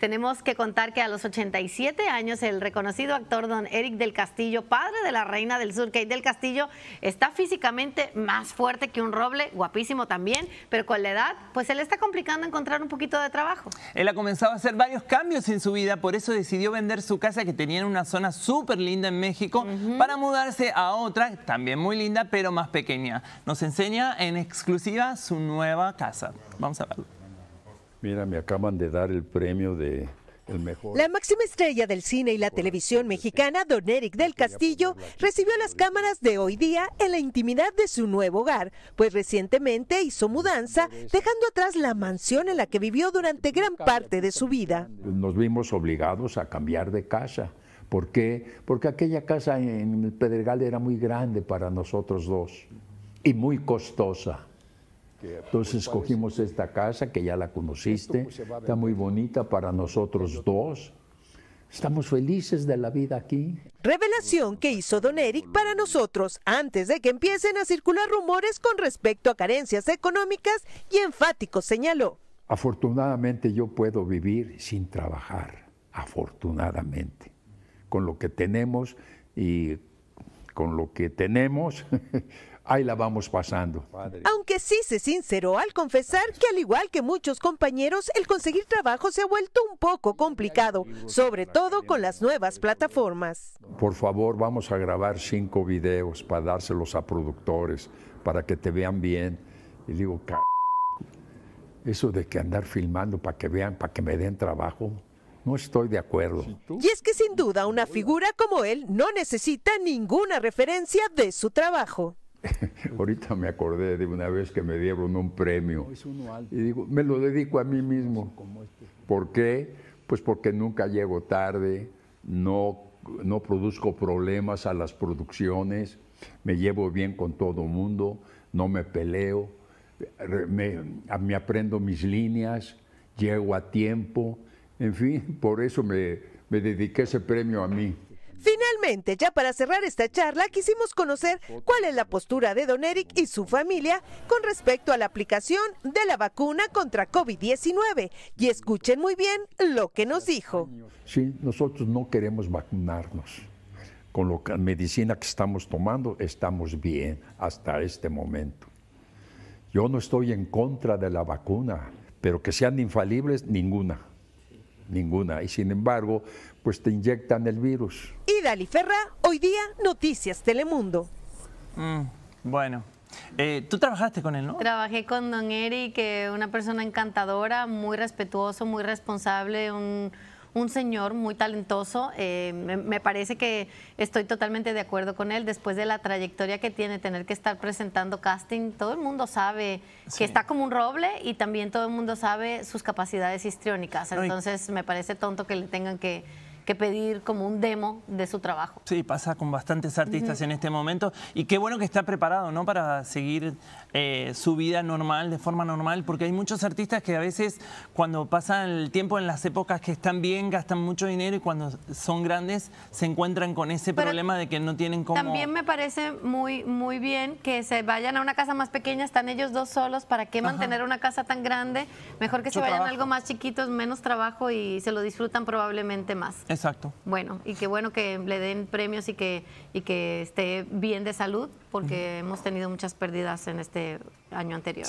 Tenemos que contar que a los 87 años el reconocido actor don Eric del Castillo, padre de la reina del sur, Kate del Castillo, está físicamente más fuerte que un roble, guapísimo también, pero con la edad, pues se le está complicando encontrar un poquito de trabajo. Él ha comenzado a hacer varios cambios en su vida, por eso decidió vender su casa que tenía en una zona súper linda en México para mudarse a otra, también muy linda, pero más pequeña. Nos enseña en exclusiva su nueva casa. Vamos a verlo. Mira, me acaban de dar el premio de la máxima estrella del cine y la televisión este mexicana, Don Eric del Castillo, recibió las cámaras de hoy día en la intimidad de su nuevo hogar, pues recientemente hizo mudanza, dejando atrás la mansión en la que vivió durante gran parte de su vida. Pues nos vimos obligados a cambiar de casa. ¿Por qué? Porque aquella casa en Pedregal era muy grande para nosotros dos y muy costosa. Entonces escogimos esta casa que ya la conociste, pues, está muy bonita para nosotros dos. Estamos felices de la vida aquí. Revelación que hizo Don Eric para nosotros antes de que empiecen a circular rumores con respecto a carencias económicas y enfático señaló. Afortunadamente yo puedo vivir sin trabajar, afortunadamente, con lo que tenemos y con lo que tenemos, ahí la vamos pasando. Aunque sí se sinceró al confesar que al igual que muchos compañeros, el conseguir trabajo se ha vuelto un poco complicado, sobre todo con las nuevas plataformas. Por favor, vamos a grabar cinco videos para dárselos a productores, para que te vean bien. Y digo, eso de que andar filmando para que vean, para que me den trabajo. No estoy de acuerdo. Y es que sin duda una figura como él no necesita ninguna referencia de su trabajo. Ahorita me acordé de una vez que me dieron un premio y digo, me lo dedico a mí mismo. Este. ¿Por qué? Pues porque nunca llego tarde, no, no produzco problemas a las producciones, me llevo bien con todo el mundo, no me peleo, me, me aprendo mis líneas, llego a tiempo, en fin, por eso me, dediqué ese premio a mí. Finalmente, ya para cerrar esta charla, quisimos conocer cuál es la postura de Don Eric y su familia con respecto a la aplicación de la vacuna contra COVID-19. Y escuchen muy bien lo que nos dijo. Sí, nosotros no queremos vacunarnos. Con la medicina que estamos tomando, estamos bien hasta este momento. Yo no estoy en contra de la vacuna, pero que sean infalibles, ninguna ninguna. Y sin embargo, pues te inyectan el virus. Y Dali Ferra, hoy día Noticias Telemundo. Mm, bueno. Eh, tú trabajaste con él, ¿no? Trabajé con don Eric, eh, una persona encantadora, muy respetuoso, muy responsable, un, un señor muy talentoso. Eh, me, parece que estoy totalmente de acuerdo con él. Después de la trayectoria que tiene, tener que estar presentando casting, todo el mundo sabe que está como un roble y también todo el mundo sabe sus capacidades histriónicas. Entonces, me parece tonto que le tengan que que pedir como un demo de su trabajo. Sí, pasa con bastantes artistas en este momento y qué bueno que está preparado ¿no? para seguir eh, su vida normal, de forma normal, porque hay muchos artistas que a veces cuando pasan el tiempo en las épocas que están bien, gastan mucho dinero y cuando son grandes se encuentran con ese problema de que no tienen cómo... También me parece muy, muy bien que se vayan a una casa más pequeña, están ellos dos solos, ¿para qué mantener una casa tan grande? Mejor que se vayan a algo más chiquito, menos trabajo y se lo disfrutan probablemente más. Exacto. Bueno, y qué bueno que le den premios y que, y que esté bien de salud, porque hemos tenido muchas pérdidas en este año anterior.